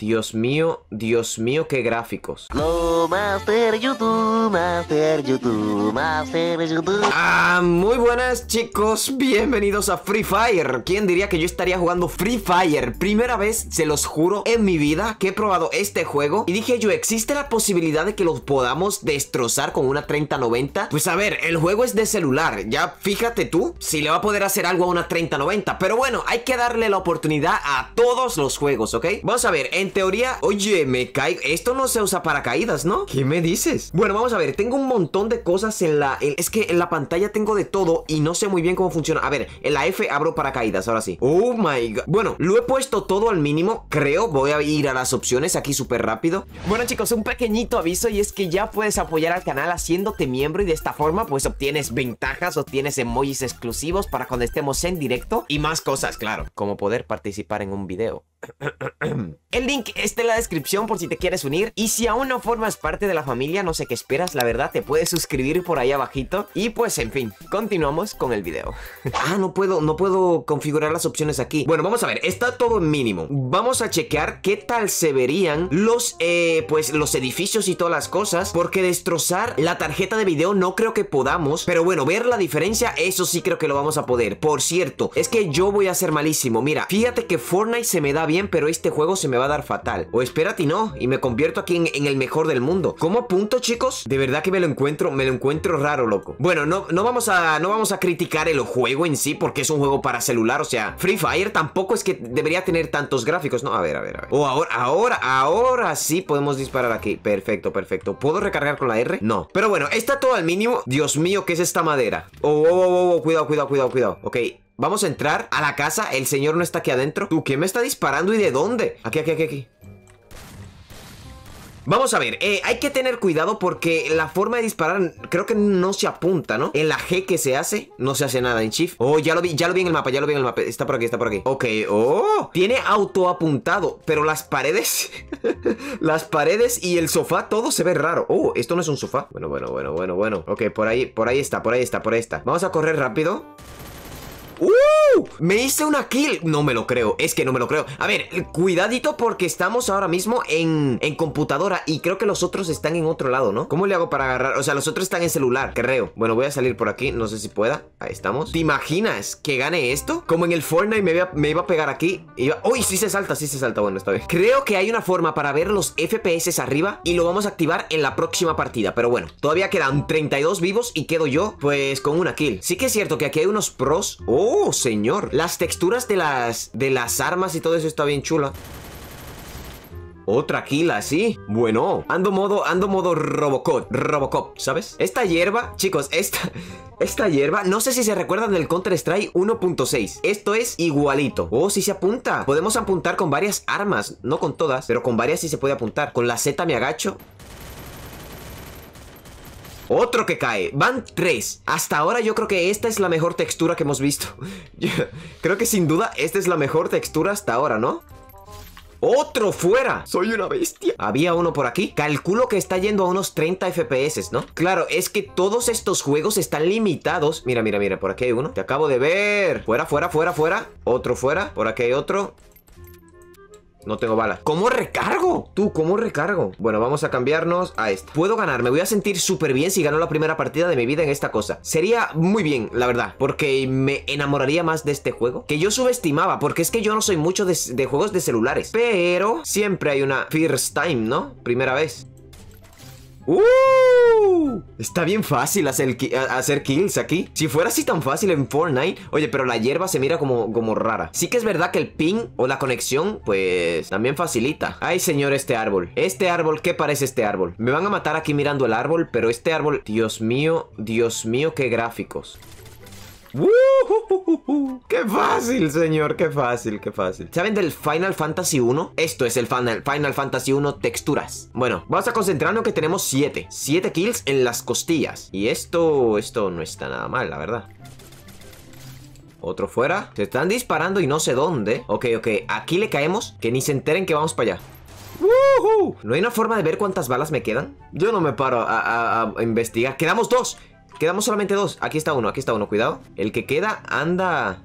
Dios mío, Dios mío, qué gráficos. No, Master YouTube, Master YouTube, Master YouTube. Ah, muy buenas chicos, bienvenidos a Free Fire. ¿Quién diría que yo estaría jugando Free Fire? Primera vez, se los juro, en mi vida que he probado este juego. Y dije yo, ¿existe la posibilidad de que los podamos destrozar con una 3090? Pues a ver, el juego es de celular. Ya fíjate tú si le va a poder hacer algo a una 3090. Pero bueno, hay que darle la oportunidad a todos los juegos, ¿ok? Vamos a ver, en teoría, oye, me caigo, Esto no se usa para caídas, ¿no? ¿Qué me dices? Bueno, vamos a ver, tengo un montón de cosas en la... es que en la pantalla tengo de todo y no sé muy bien cómo funciona. A ver, en la F abro paracaídas, ahora sí. Oh my god. Bueno, lo he puesto todo al mínimo, creo. Voy a ir a las opciones aquí súper rápido. Bueno, chicos, un pequeñito aviso y es que ya puedes apoyar al canal haciéndote miembro y de esta forma pues obtienes ventajas, obtienes emojis exclusivos para cuando estemos en directo y más cosas, claro, como poder participar en un video. El link está en la descripción por si te quieres unir Y si aún no formas parte de la familia No sé qué esperas, la verdad te puedes suscribir por ahí abajito Y pues en fin, continuamos con el video Ah, no puedo, no puedo configurar las opciones aquí Bueno, vamos a ver, está todo mínimo Vamos a chequear qué tal se verían Los, eh, pues los edificios y todas las cosas Porque destrozar la tarjeta de video no creo que podamos Pero bueno, ver la diferencia, eso sí creo que lo vamos a poder Por cierto, es que yo voy a ser malísimo Mira, fíjate que Fortnite se me da bien, pero este juego se me va a dar fatal. O espérate y no, y me convierto aquí en, el mejor del mundo. ¿Cómo punto, chicos? De verdad que me lo encuentro, me lo encuentro raro, loco. Bueno, no, no, vamos, a, no vamos a criticar el juego en sí, porque es un juego para celular, o sea, Free Fire tampoco es que debería tener tantos gráficos, ¿no? A ver, a ver, a ver. O ahora, ahora, ahora sí podemos disparar aquí. Perfecto, perfecto. ¿Puedo recargar con la R? No. Pero bueno, está todo al mínimo. Dios mío, ¿qué es esta madera? Oh, oh, oh, oh, oh cuidado, cuidado, cuidado, cuidado. Ok, Vamos a entrar a la casa. El señor no está aquí adentro. ¿Tú qué me está disparando y de dónde? Aquí, aquí, aquí, aquí. Vamos a ver, eh, hay que tener cuidado porque la forma de disparar creo que no se apunta, ¿no? En la G que se hace, no se hace nada en Shift. Oh, ya lo vi, ya lo vi en el mapa, ya lo vi en el mapa. Está por aquí, está por aquí. Ok, oh, tiene autoapuntado, pero las paredes, las paredes y el sofá, todo se ve raro. Oh, esto no es un sofá. Bueno, bueno, bueno, bueno, bueno. Ok, por ahí, por ahí está, por ahí está, por ahí está. Vamos a correr rápido. Uh! Me hice una kill. No me lo creo. Es que no me lo creo. A ver, cuidadito porque estamos ahora mismo en, computadora y creo que los otros están en otro lado, ¿no? ¿Cómo le hago para agarrar? O sea, los otros están en celular, creo. Bueno, voy a salir por aquí. No sé si pueda. Ahí estamos. ¿Te imaginas que gane esto? Como en el Fortnite me, me iba a pegar aquí. ¡Uy! sí se salta, sí se salta. Bueno, está bien. Creo que hay una forma para ver los FPS arriba y lo vamos a activar en la próxima partida. Pero bueno, todavía quedan 32 vivos y quedo yo, pues, con una kill. Sí que es cierto que aquí hay unos pros. ¡Oh, señor! Las texturas de las, de las armas y todo eso está bien chula. Otra kill así. Bueno, ando modo, ando modo Robocop, Robocop, ¿sabes? Esta hierba, chicos, esta... Esta hierba, no sé si se recuerdan del Counter-Strike 1.6. Esto es igualito. Oh, sí se apunta. Podemos apuntar con varias armas. No con todas, pero con varias sí se puede apuntar. Con la Z me agacho otro que cae. Van tres. Hasta ahora yo creo que esta es la mejor textura que hemos visto. creo que sin duda esta es la mejor textura hasta ahora, ¿no? ¡Otro fuera! ¡Soy una bestia! Había uno por aquí. Calculo que está yendo a unos 30 FPS, ¿no? Claro, es que todos estos juegos están limitados. Mira, mira, mira. Por aquí hay uno. Te acabo de ver. Fuera, fuera, fuera, fuera. Otro fuera. Por aquí hay otro. No tengo balas. ¿Cómo recargo? Tú, ¿cómo recargo? Bueno, vamos a cambiarnos a este. Puedo ganar, me voy a sentir súper bien si gano la primera partida de mi vida en esta cosa. Sería muy bien, la verdad, porque me enamoraría más de este juego. Que yo subestimaba, porque es que yo no soy mucho de, de juegos de celulares. Pero siempre hay una first time, ¿no? Primera vez. ¡Uh! Está bien fácil hacer, kills aquí. Si fuera así tan fácil en Fortnite... Oye, pero la hierba se mira como, como rara. Sí que es verdad que el ping o la conexión, pues, también facilita. Ay, señor, este árbol. Este árbol, ¿qué parece este árbol? Me van a matar aquí mirando el árbol, pero este árbol... Dios mío, Dios mío, qué gráficos. ¡Qué fácil, señor! ¡Qué fácil, qué fácil! ¿Saben del Final Fantasy 1? Esto es el Final, Fantasy 1 texturas. Bueno, vamos a concentrarnos que tenemos 7. 7 kills en las costillas. Y esto, esto no está nada mal, la verdad. Otro fuera. Se están disparando y no sé dónde. Ok, ok. Aquí le caemos. Que ni se enteren que vamos para allá. ¿No hay una forma de ver cuántas balas me quedan? Yo no me paro a, a investigar. ¡Quedamos dos! Quedamos solamente dos. Aquí está uno, aquí está uno, cuidado. El que queda anda...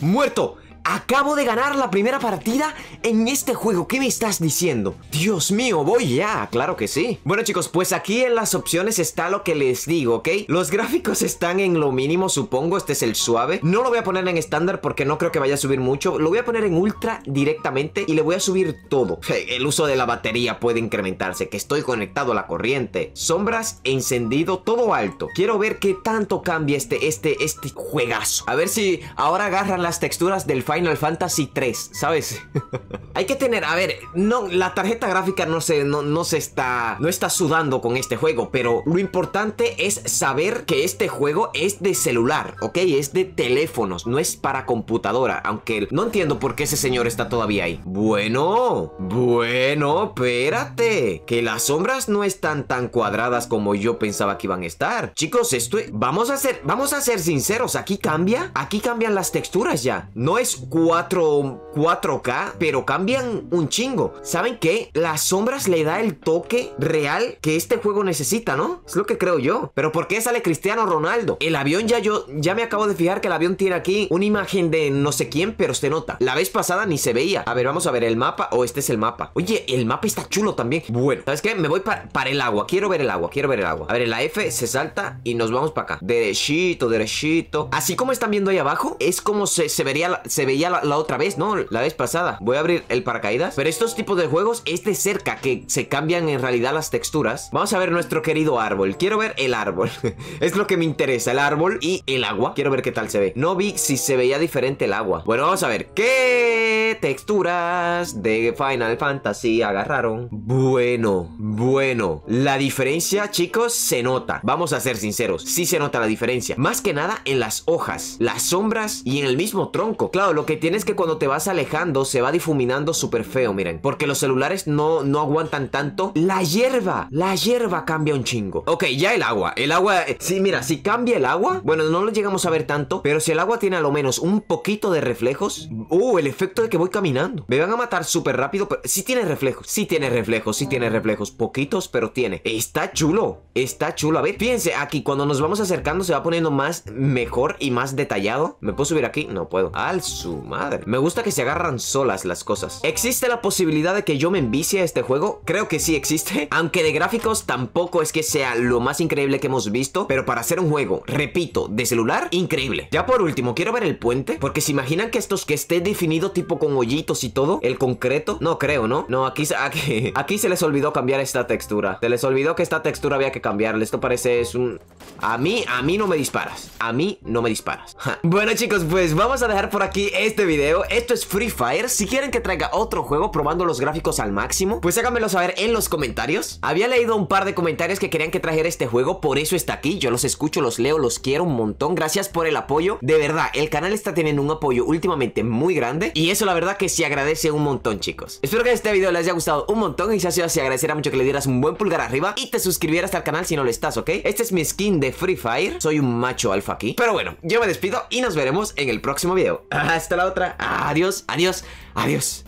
¡Muerto! Acabo de ganar la primera partida en este juego. ¿Qué me estás diciendo? Dios mío, voy ya. Claro que sí. Bueno, chicos, pues aquí en las opciones está lo que les digo, ¿ok? Los gráficos están en lo mínimo, supongo. Este es el suave. No lo voy a poner en estándar porque no creo que vaya a subir mucho. Lo voy a poner en ultra directamente y le voy a subir todo. El uso de la batería puede incrementarse, que estoy conectado a la corriente. Sombras, encendido, todo alto. Quiero ver qué tanto cambia este, este, este juegazo. A ver si ahora agarran las texturas del Fire. Final Fantasy 3, ¿sabes? Hay que tener, a ver, no, la tarjeta gráfica no se, no, no se está, no está sudando con este juego, pero lo importante es saber que este juego es de celular, ¿ok? Es de teléfonos, no es para computadora, aunque no entiendo por qué ese señor está todavía ahí. Bueno, bueno, espérate, que las sombras no están tan cuadradas como yo pensaba que iban a estar. Chicos, esto, vamos a ser, vamos a ser sinceros, aquí cambia, aquí cambian las texturas ya, no es 4, k pero cambian un chingo. ¿Saben qué? Las sombras le da el toque real que este juego necesita, ¿no? Es lo que creo yo. Pero ¿por qué sale Cristiano Ronaldo? El avión ya yo, ya me acabo de fijar que el avión tiene aquí una imagen de no sé quién, pero se nota. La vez pasada ni se veía. A ver, vamos a ver el mapa. O oh, este es el mapa. Oye, el mapa está chulo también. Bueno, ¿sabes qué? Me voy para, el agua. Quiero ver el agua, quiero ver el agua. A ver, la F se salta y nos vamos para acá. Derechito, derechito. Así como están viendo ahí abajo, es como se, se vería, se veía la, otra vez, ¿no? La vez pasada. Voy a abrir el paracaídas. Pero estos tipos de juegos es de cerca que se cambian en realidad las texturas. Vamos a ver nuestro querido árbol. Quiero ver el árbol. es lo que me interesa, el árbol y el agua. Quiero ver qué tal se ve. No vi si se veía diferente el agua. Bueno, vamos a ver. ¿Qué texturas de Final Fantasy agarraron? Bueno, bueno. La diferencia, chicos, se nota. Vamos a ser sinceros. Sí se nota la diferencia. Más que nada en las hojas, las sombras y en el mismo tronco. Claro, lo que tienes que cuando te vas alejando se va difuminando súper feo, miren. Porque los celulares no, no aguantan tanto. La hierba, la hierba cambia un chingo. Ok, ya el agua. El agua, eh, sí, mira, si cambia el agua, bueno, no lo llegamos a ver tanto. Pero si el agua tiene a lo menos un poquito de reflejos. Uh, el efecto de que voy caminando. Me van a matar súper rápido, pero sí tiene reflejos. Sí tiene reflejos, sí tiene reflejos. Poquitos, pero tiene. Está chulo, está chulo. A ver, fíjense, aquí cuando nos vamos acercando se va poniendo más mejor y más detallado. ¿Me puedo subir aquí? No puedo. Al su madre. Me gusta que se agarran solas las cosas. ¿Existe la posibilidad de que yo me envicie a este juego? Creo que sí existe. Aunque de gráficos tampoco es que sea lo más increíble que hemos visto. Pero para hacer un juego, repito, de celular, increíble. Ya por último, quiero ver el puente. Porque se imaginan que estos que esté definido tipo con hoyitos y todo. El concreto. No creo, ¿no? No, aquí, se les olvidó cambiar esta textura. Se les olvidó que esta textura había que cambiarle. Esto parece es un... A mí, a mí no me disparas. A mí no me disparas. Bueno chicos, pues vamos a dejar por aquí este video. Esto es Free Fire. Si quieren que traiga otro juego probando los gráficos al máximo, pues háganmelo saber en los comentarios. Había leído un par de comentarios que querían que trajera este juego, por eso está aquí. Yo los escucho, los leo, los quiero un montón. Gracias por el apoyo. De verdad, el canal está teniendo un apoyo últimamente muy grande y eso la verdad que se agradece un montón, chicos. Espero que este video les haya gustado un montón y si ha sido así, agradecería mucho que le dieras un buen pulgar arriba y te suscribieras al canal si no lo estás, ¿ok? Este es mi skin de Free Fire. Soy un macho alfa aquí. Pero bueno, yo me despido y nos veremos en el próximo video. Hasta hasta la otra. Adiós, adiós, adiós.